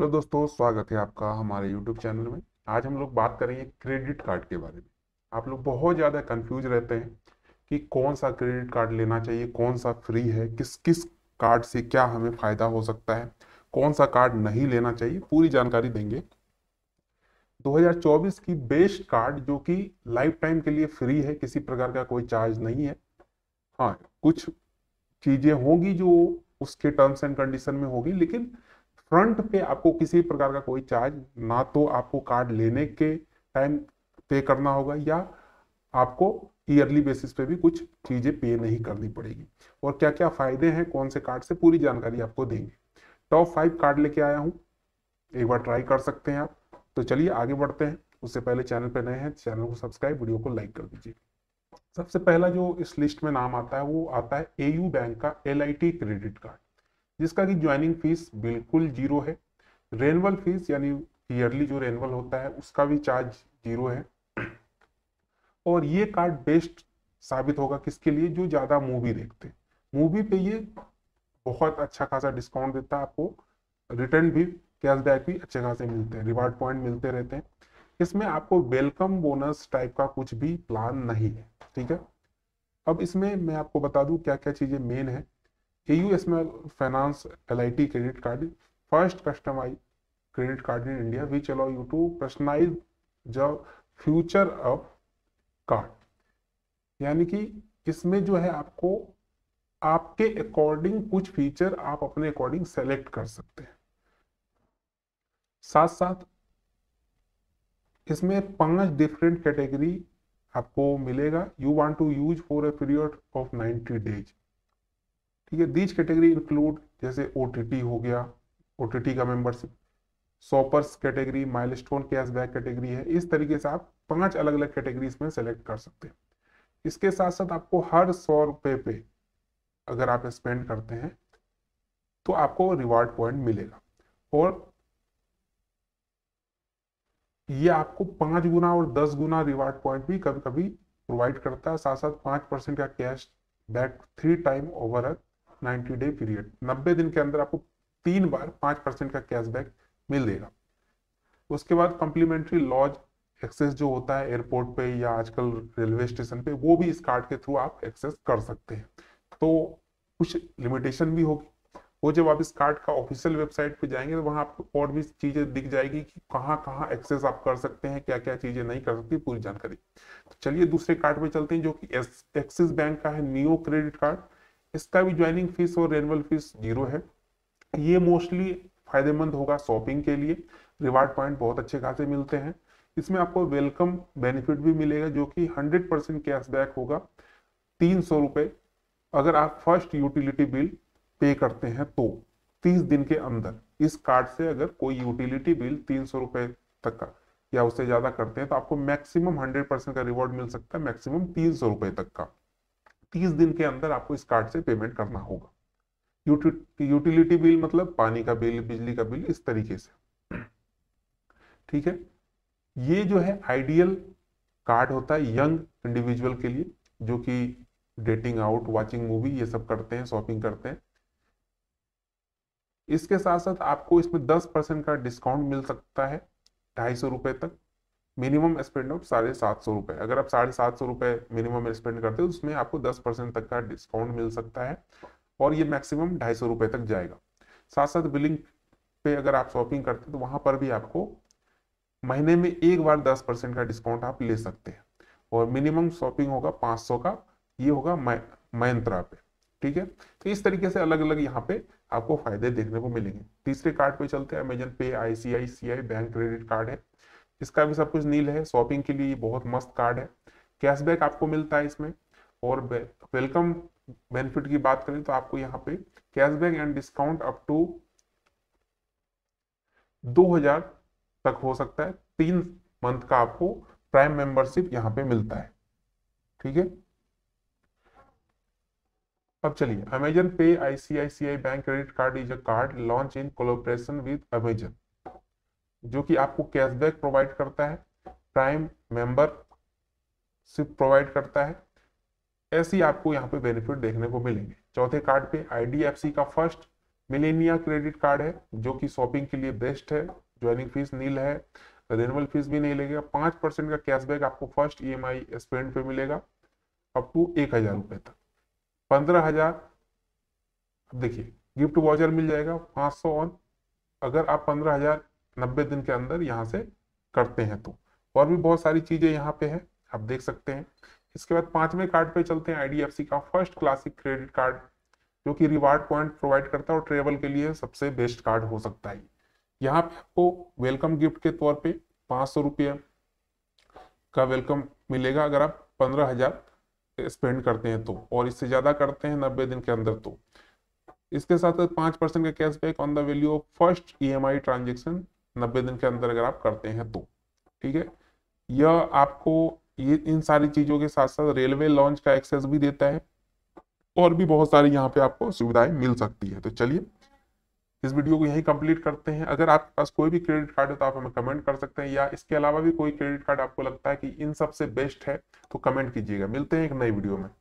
hello दोस्तों स्वागत है आपका हमारे यूट्यूब चैनल में आज हम लोग बात करेंगे क्रेडिट कार्ड के बारे में आप लोग बहुत ज़्यादा कंफ्यूज रहते हैं कि कौन सा क्रेडिट कार्ड लेना चाहिए कौन सा फ्री है किस किस कार्ड से क्या हमें फ़ायदा हो सकता है कौन सा कार्ड नहीं लेना चाहिए पूरी जानकारी देंगे 2024 की बेस्ट कार्ड जो कि लाइफ टाइम के लिए फ्री है किसी प्रकार का कोई चार्ज नहीं है हाँ कुछ चीज़ें होंगी जो उसके टर्म्स एंड कंडीशन में होगी लेकिन फ्रंट पे आपको किसी प्रकार का कोई चार्ज ना तो आपको कार्ड लेने के टाइम पे करना होगा या आपको ईयरली बेसिस पे भी कुछ चीज़ें पे नहीं करनी पड़ेगी और क्या क्या फ़ायदे हैं कौन से कार्ड से पूरी जानकारी आपको देंगे टॉप फाइव कार्ड लेके आया हूँ एक बार ट्राई कर सकते हैं आप तो चलिए आगे बढ़ते हैं उससे पहले चैनल पर नए हैं चैनल को सब्सक्राइब वीडियो को लाइक कर दीजिए सबसे पहला जो इस लिस्ट में नाम आता है वो आता है ए बैंक का एल क्रेडिट कार्ड जिसका कि ज्वाइनिंग फीस बिल्कुल जीरो है रेनवल फीस यानी ईयरली जो रेनवल होता है उसका भी चार्ज जीरो है और ये कार्ड बेस्ट साबित होगा किसके लिए जो ज़्यादा मूवी देखते हैं मूवी पे ये बहुत अच्छा खासा डिस्काउंट देता है आपको रिटर्न भी कैशबैक भी अच्छे खासे मिलते हैं रिवार्ड पॉइंट मिलते रहते हैं इसमें आपको वेलकम बोनस टाइप का कुछ भी प्लान नहीं है ठीक है अब इसमें मैं आपको बता दूं क्या क्या चीज़ें मेन है A U small finance L I T credit card first customise credit card in India which allow you to personalise the future of card यानी कि इसमें जो है आपको आपके अकॉर्डिंग कुछ फीचर आप अपने अकॉर्डिंग सेलेक्ट कर सकते हैं साथ साथ इसमें पांच डिफरेंट कैटेगरी आपको मिलेगा you want to use for a period of 90 days ठीक है दीज कैटेगरी इंक्लूड जैसे ओ हो गया ओ का membership shoppers category cash cashback category है इस तरीके से आप पांच अलग अलग कैटेगरीज में सेलेक्ट कर सकते हैं इसके साथ साथ आपको हर सौ रुपये पे अगर आप स्पेंड करते हैं तो आपको रिवार्ड पॉइंट मिलेगा और ये आपको पांच गुना और दस गुना रिवार्ड पॉइंट भी कभी कभी प्रोवाइड करता है साथ साथ पांच परसेंट का cashback three time over a 90 day period 90 दिन के अंदर आपको तीन बार पांच परसेंट का कैशबैक मिल देगा उसके बाद कॉम्प्लीमेंट्री लॉज एक्सेस जो होता है एयरपोर्ट पे या आजकल रेलवे स्टेशन पे वो भी इस कार्ड के थ्रू आप एक्सेस कर सकते हैं तो कुछ लिमिटेशन भी होगी वो जब आप इस कार्ड का ऑफिशियल वेबसाइट पे जाएंगे तो वहाँ आपको और भी चीज़ें दिख जाएगी कि कहाँ कहाँ एक्सेस आप कर सकते हैं क्या क्या चीज़ें नहीं कर सकती पूरी जानकारी तो चलिए दूसरे कार्ड पे चलते हैं जो कि एक्सिस बैंक का है नियो क्रेडिट कार्ड इसका भी ज्वाइनिंग फीस और एनुअल फीस जीरो है ये मोस्टली फायदेमंद होगा शॉपिंग के लिए रिवार्ड पॉइंट बहुत अच्छे खासे मिलते हैं इसमें आपको वेलकम बेनिफिट भी मिलेगा जो कि 100 परसेंट कैशबैक होगा तीन सौ रुपये अगर आप फर्स्ट यूटिलिटी बिल पे करते हैं तो 30 दिन के अंदर इस कार्ड से अगर कोई यूटिलिटी बिल तीन सौ रुपये तक का या उससे ज़्यादा करते हैं तो आपको मैक्सिमम 100 परसेंट का रिवॉर्ड मिल सकता है मैक्सिमम तीन सौ रुपये तक का 30 दिन के अंदर आपको इस कार्ड से पेमेंट करना होगा यूटिलिटी बिल मतलब पानी का बिल बिजली का बिल इस तरीके से ठीक है ये जो है आइडियल कार्ड होता है यंग इंडिविजुअल के लिए जो कि डेटिंग आउट वाचिंग मूवी ये सब करते हैं शॉपिंग करते हैं इसके साथ साथ आपको इसमें 10 परसेंट का डिस्काउंट मिल सकता है ढाई सौ रुपए तक मिनिमम स्पेंड ऑफ साढ़े सात सौ रुपये अगर आप साढ़े सात सौ रुपये मिनिमम स्पेंड करते हो तो उसमें आपको दस परसेंट तक का डिस्काउंट मिल सकता है और ये मैक्सिमम ढाई सौ रुपये तक जाएगा साथ साथ बिलिंग पे अगर आप शॉपिंग करते हैं तो वहाँ पर भी आपको महीने में एक बार दस परसेंट का डिस्काउंट आप ले सकते हैं और मिनिमम शॉपिंग होगा पाँच सौ का ये होगा मयंत्रा पे ठीक है तो इस तरीके से अलग अलग यहाँ पे आपको फायदे देखने को मिलेंगे तीसरे कार्ड पे चलते हैं Amazon Pay ICICI bank credit card है इसका भी सब कुछ नील है शॉपिंग के लिए बहुत मस्त कार्ड है कैशबैक आपको मिलता है इसमें और वेलकम बेनिफिट की बात करें तो आपको यहाँ पे cashback and discount up to दो हजार तक हो सकता है तीन मंथ का आपको प्राइम मेंबरशिप यहाँ पे मिलता है ठीक है अब चलिए Amazon Pay ICICI bank credit card is a card launch in collaboration with Amazon जो कि आपको कैशबैक प्रोवाइड करता है प्राइम मेंबरशिप प्रोवाइड करता है ऐसी आपको यहाँ पे बेनिफिट देखने को मिलेंगे चौथे कार्ड पे आईडीएफसी का फर्स्ट मिलेनिया क्रेडिट कार्ड है जो कि शॉपिंग के लिए बेस्ट है ज्वाइनिंग फीस नील है रिनेबल फीस भी नहीं लगेगा पांच परसेंट का कैशबैक आपको first E M I spend पे मिलेगा अप टू एक हज़ार रुपए तक पंद्रह हज़ार देखिए गिफ्ट वाउचर मिल जाएगा पांच सौ ऑन अगर आप पंद्रह हज़ार नब्बे दिन के अंदर यहाँ से करते हैं तो और भी बहुत सारी चीजें यहाँ पे है आप देख सकते हैं इसके बाद पांचवें कार्ड पे चलते हैं आईडीएफसी का फर्स्ट क्लासिक क्रेडिट कार्ड जो कि रिवार्ड पॉइंट प्रोवाइड करता है और ट्रेवल के लिए सबसे बेस्ट कार्ड हो सकता है यहाँ पे आपको वेलकम गिफ्ट के तौर पे पांच सौ रुपये का वेलकम मिलेगा अगर आप पंद्रह हजार स्पेंड करते हैं तो और इससे ज्यादा करते हैं नब्बे दिन के अंदर तो इसके साथ साथ पांच परसेंट का cashback on the value of first E M I transaction नब्बे दिन के अंदर अगर आप करते हैं तो ठीक है यह आपको ये इन सारी चीजों के साथ साथ रेलवे लॉन्च का एक्सेस भी देता है और भी बहुत सारी यहाँ पे आपको सुविधाएं मिल सकती है तो चलिए इस वीडियो को यही कंप्लीट करते हैं अगर आपके पास कोई भी क्रेडिट कार्ड है तो आप हमें कमेंट कर सकते हैं या इसके अलावा भी कोई क्रेडिट कार्ड आपको लगता है कि इन सबसे बेस्ट है तो कमेंट कीजिएगा मिलते हैं एक नई वीडियो में